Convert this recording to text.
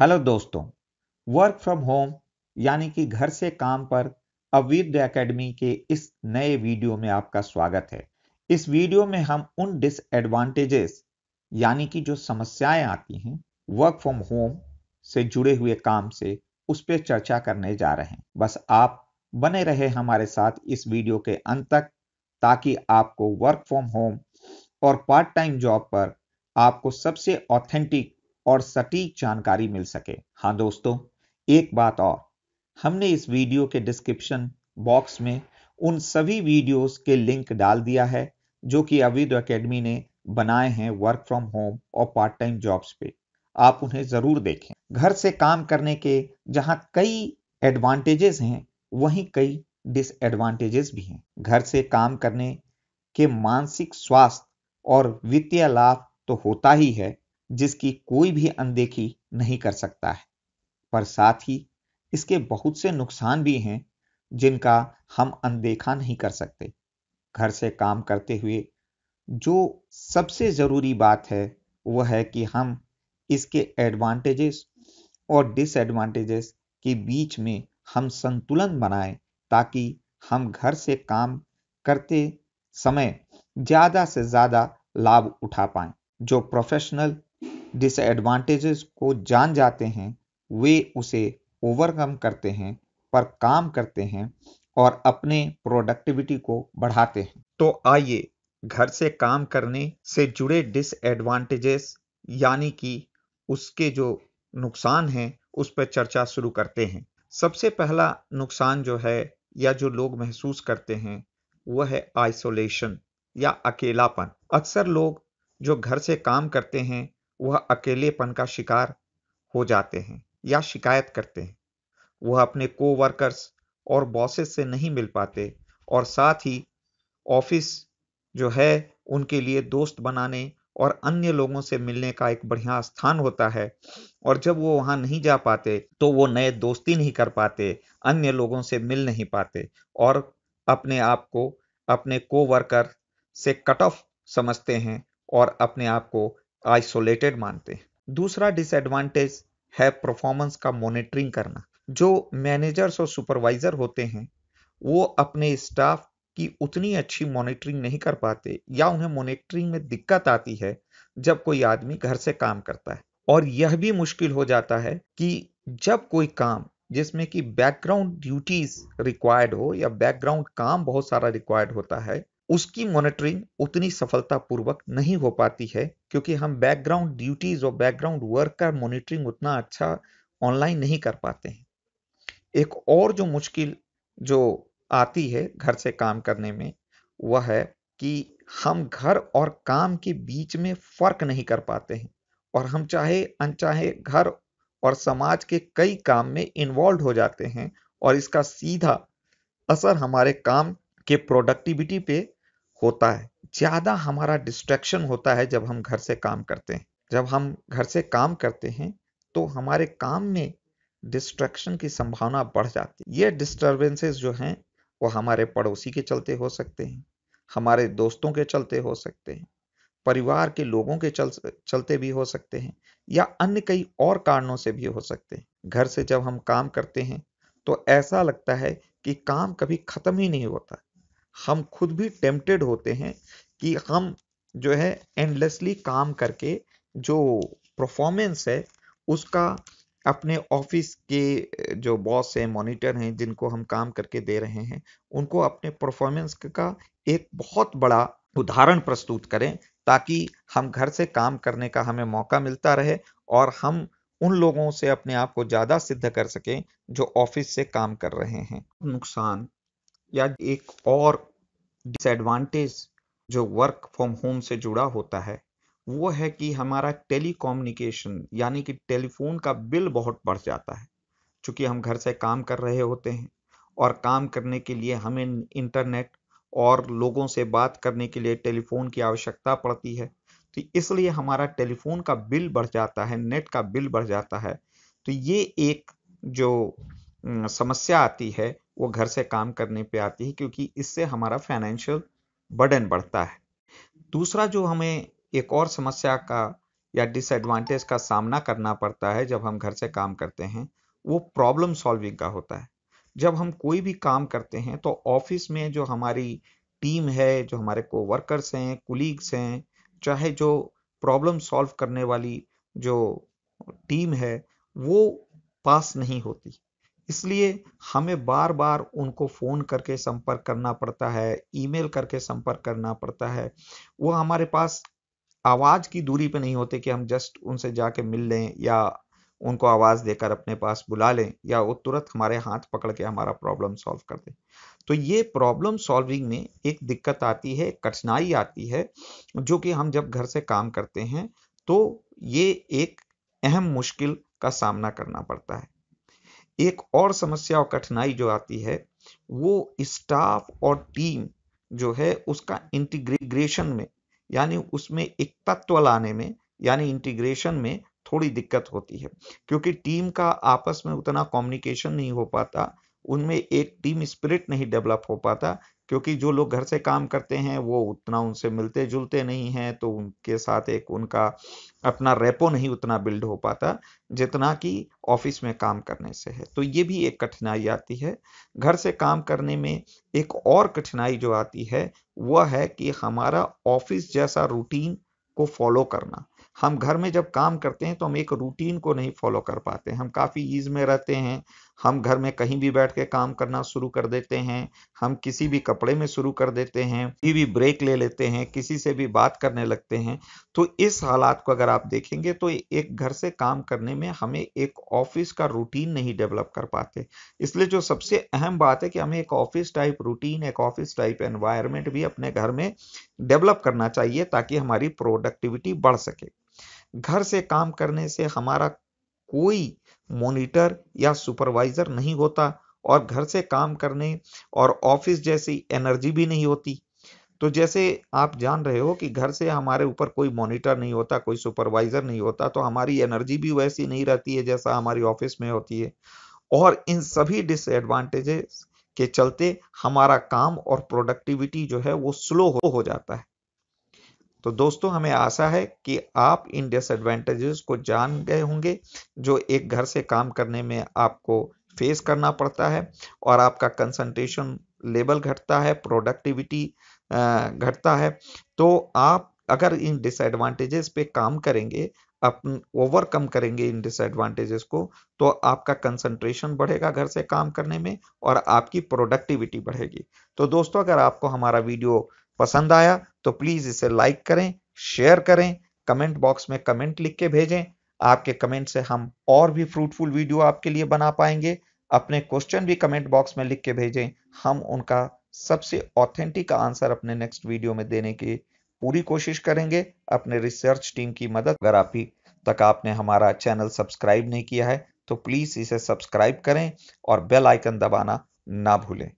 hello दोस्तों work from home यानी कि घर से काम पर अविद एकेडमी के इस नए वीडियो में आपका स्वागत है इस वीडियो में हम उन डिसएडवांटेजेस यानी कि जो समस्याएं आती हैं वर्क फ्रॉम होम से जुड़े हुए काम से उस पर चर्चा करने जा रहे हैं बस आप बने रहे हमारे साथ इस वीडियो के अंत तक ताकि आपको वर्क फ्रॉम होम और पार्ट टाइम जॉब पर आपको सबसे ऑथेंटिक और सटीक जानकारी मिल सके हाँ दोस्तों एक बात और हमने इस वीडियो के डिस्क्रिप्शन बॉक्स में उन सभी वीडियोस के लिंक डाल दिया है जो कि अविद एकेडमी ने बनाए हैं वर्क फ्रॉम होम और पार्ट टाइम जॉब्स पे आप उन्हें जरूर देखें घर से काम करने के जहां कई एडवांटेजेस हैं वहीं कई डिसएडवांटेजेस भी हैं घर से काम करने के मानसिक स्वास्थ्य और वित्तीय लाभ तो होता ही है जिसकी कोई भी अनदेखी नहीं कर सकता है पर साथ ही इसके बहुत से नुकसान भी हैं जिनका हम अनदेखा नहीं कर सकते घर से काम करते हुए जो सबसे ज़रूरी बात है वह है कि हम इसके एडवांटेजेस और डिसएडवांटेजेस के बीच में हम संतुलन बनाएं ताकि हम घर से काम करते समय ज़्यादा से ज़्यादा लाभ उठा पाए जो प्रोफेशनल डिसएडवांटेजेस को जान जाते हैं वे उसे ओवरकम करते हैं पर काम करते हैं और अपने प्रोडक्टिविटी को बढ़ाते हैं तो आइए घर से काम करने से जुड़े डिसएडवांटेजेस यानी कि उसके जो नुकसान हैं उस पर चर्चा शुरू करते हैं सबसे पहला नुकसान जो है या जो लोग महसूस करते हैं वह है आइसोलेशन या अकेलापन अक्सर लोग जो घर से काम करते हैं वह अकेलेपन का शिकार हो जाते हैं या शिकायत करते हैं वह अपने को वर्कर्स और बॉसेस से नहीं मिल पाते और साथ ही ऑफिस जो है उनके लिए दोस्त बनाने और अन्य लोगों से मिलने का एक बढ़िया स्थान होता है और जब वो वहां नहीं जा पाते तो वो नए दोस्ती नहीं कर पाते अन्य लोगों से मिल नहीं पाते और अपने आप को अपने को वर्कर से कट ऑफ समझते हैं और अपने आप को आइसोलेटेड मानते हैं दूसरा डिसएडवांटेज है परफॉर्मेंस का मॉनिटरिंग करना जो मैनेजर्स और सुपरवाइजर होते हैं वो अपने स्टाफ की उतनी अच्छी मॉनिटरिंग नहीं कर पाते या उन्हें मॉनिटरिंग में दिक्कत आती है जब कोई आदमी घर से काम करता है और यह भी मुश्किल हो जाता है कि जब कोई काम जिसमें कि बैकग्राउंड ड्यूटीज रिक्वायर्ड हो या बैकग्राउंड काम बहुत सारा रिक्वायर्ड होता है उसकी मॉनिटरिंग उतनी सफलतापूर्वक नहीं हो पाती है क्योंकि हम बैकग्राउंड ड्यूटीज और बैकग्राउंड वर्क का मॉनिटरिंग उतना अच्छा ऑनलाइन नहीं कर पाते हैं एक और जो मुश्किल जो आती है घर से काम करने में वह है कि हम घर और काम के बीच में फर्क नहीं कर पाते हैं और हम चाहे अनचाहे घर और समाज के कई काम में इन्वॉल्व हो जाते हैं और इसका सीधा असर हमारे काम के प्रोडक्टिविटी पे होता है ज़्यादा हमारा डिस्ट्रैक्शन होता है जब हम घर से काम करते हैं जब हम घर से काम करते हैं तो हमारे काम में डिस्ट्रैक्शन की संभावना बढ़ जाती है ये डिस्टर्बेंसेस जो हैं वो हमारे पड़ोसी के चलते हो सकते हैं हमारे दोस्तों के चलते हो सकते हैं परिवार के लोगों के चल चलते भी हो सकते हैं या अन्य कई और कारणों से भी हो सकते हैं घर से जब हम काम करते हैं तो ऐसा लगता है कि काम कभी खत्म ही नहीं होता हम खुद भी टेम्पटेड होते हैं कि हम जो है एंडलेसली काम करके जो परफॉर्मेंस है उसका अपने ऑफिस के जो बॉस हैं मॉनिटर हैं जिनको हम काम करके दे रहे हैं उनको अपने परफॉर्मेंस का एक बहुत बड़ा उदाहरण प्रस्तुत करें ताकि हम घर से काम करने का हमें मौका मिलता रहे और हम उन लोगों से अपने आप को ज़्यादा सिद्ध कर सकें जो ऑफिस से काम कर रहे हैं नुकसान या एक और डिसएडवांटेज जो वर्क फ्रॉम होम से जुड़ा होता है वो है कि हमारा टेलीकॉम्युनिकेशन यानी कि टेलीफोन का बिल बहुत बढ़ जाता है चूंकि हम घर से काम कर रहे होते हैं और काम करने के लिए हमें इंटरनेट और लोगों से बात करने के लिए टेलीफोन की आवश्यकता पड़ती है तो इसलिए हमारा टेलीफोन का बिल बढ़ जाता है नेट का बिल बढ़ जाता है तो ये एक जो समस्या आती है वो घर से काम करने पे आती है क्योंकि इससे हमारा फाइनेंशियल बर्डन बढ़ता है दूसरा जो हमें एक और समस्या का या डिसएडवांटेज का सामना करना पड़ता है जब हम घर से काम करते हैं वो प्रॉब्लम सॉल्विंग का होता है जब हम कोई भी काम करते हैं तो ऑफिस में जो हमारी टीम है जो हमारे को वर्कर्स हैं कुलीग्स हैं चाहे जो प्रॉब्लम सॉल्व करने वाली जो टीम है वो पास नहीं होती इसलिए हमें बार बार उनको फ़ोन करके संपर्क करना पड़ता है ईमेल करके संपर्क करना पड़ता है वो हमारे पास आवाज़ की दूरी पे नहीं होते कि हम जस्ट उनसे जाके मिल लें या उनको आवाज़ देकर अपने पास बुला लें या वो तुरंत हमारे हाथ पकड़ के हमारा प्रॉब्लम सॉल्व कर दें तो ये प्रॉब्लम सॉल्विंग में एक दिक्कत आती है कठिनाई आती है जो कि हम जब घर से काम करते हैं तो ये एक अहम मुश्किल का सामना करना पड़ता है एक और समस्या और कठिनाई जो आती है वो स्टाफ और टीम जो है उसका इंटीग्रेशन में यानी उसमें एक तत्व लाने में यानी इंटीग्रेशन में थोड़ी दिक्कत होती है क्योंकि टीम का आपस में उतना कम्युनिकेशन नहीं हो पाता उनमें एक टीम स्पिरिट नहीं डेवलप हो पाता क्योंकि जो लोग घर से काम करते हैं वो उतना उनसे मिलते जुलते नहीं हैं तो उनके साथ एक उनका अपना रेपो नहीं उतना बिल्ड हो पाता जितना कि ऑफिस में काम करने से है तो ये भी एक कठिनाई आती है घर से काम करने में एक और कठिनाई जो आती है वह है कि हमारा ऑफिस जैसा रूटीन को फॉलो करना हम घर में जब काम करते हैं तो हम एक रूटीन को नहीं फॉलो कर पाते हम काफ़ी ईज में रहते हैं हम घर में कहीं भी बैठ के काम करना शुरू कर देते हैं हम किसी भी कपड़े में शुरू कर देते हैं किसी भी ब्रेक ले लेते हैं किसी से भी बात करने लगते हैं तो इस हालात को अगर आप देखेंगे तो एक घर से काम करने में हमें एक ऑफिस का रूटीन नहीं डेवलप कर पाते इसलिए जो सबसे अहम बात है कि हमें एक ऑफिस टाइप रूटीन एक ऑफिस टाइप एनवायरमेंट भी अपने घर में डेवलप करना चाहिए ताकि हमारी प्रोडक्टिविटी बढ़ सके घर से काम करने से हमारा कोई मॉनिटर या सुपरवाइजर नहीं होता और घर से काम करने और ऑफिस जैसी एनर्जी भी नहीं होती तो जैसे आप जान रहे हो कि घर से हमारे ऊपर कोई मॉनिटर नहीं होता कोई सुपरवाइजर नहीं होता तो हमारी एनर्जी भी वैसी नहीं रहती है जैसा हमारी ऑफिस में होती है और इन सभी डिसएडवांटेजेस के चलते हमारा काम और प्रोडक्टिविटी जो है वो स्लो हो, हो जाता है तो दोस्तों हमें आशा है कि आप इन डिसएडवांटेजेस को जान गए होंगे जो एक घर से काम करने में आपको फेस करना पड़ता है और आपका कंसंट्रेशन लेवल घटता है प्रोडक्टिविटी घटता है तो आप अगर इन डिसएडवांटेजेस पे काम करेंगे अपन ओवरकम करेंगे इन डिसएडवांटेजेस को तो आपका कंसंट्रेशन बढ़ेगा घर से काम करने में और आपकी प्रोडक्टिविटी बढ़ेगी तो दोस्तों अगर आपको हमारा वीडियो पसंद आया तो प्लीज इसे लाइक करें शेयर करें कमेंट बॉक्स में कमेंट लिख के भेजें आपके कमेंट से हम और भी फ्रूटफुल वीडियो आपके लिए बना पाएंगे अपने क्वेश्चन भी कमेंट बॉक्स में लिख के भेजें हम उनका सबसे ऑथेंटिक आंसर अपने नेक्स्ट वीडियो में देने की पूरी कोशिश करेंगे अपने रिसर्च टीम की मदद अगर आप ही तक आपने हमारा चैनल सब्सक्राइब नहीं किया है तो प्लीज इसे सब्सक्राइब करें और बेल आइकन दबाना ना भूलें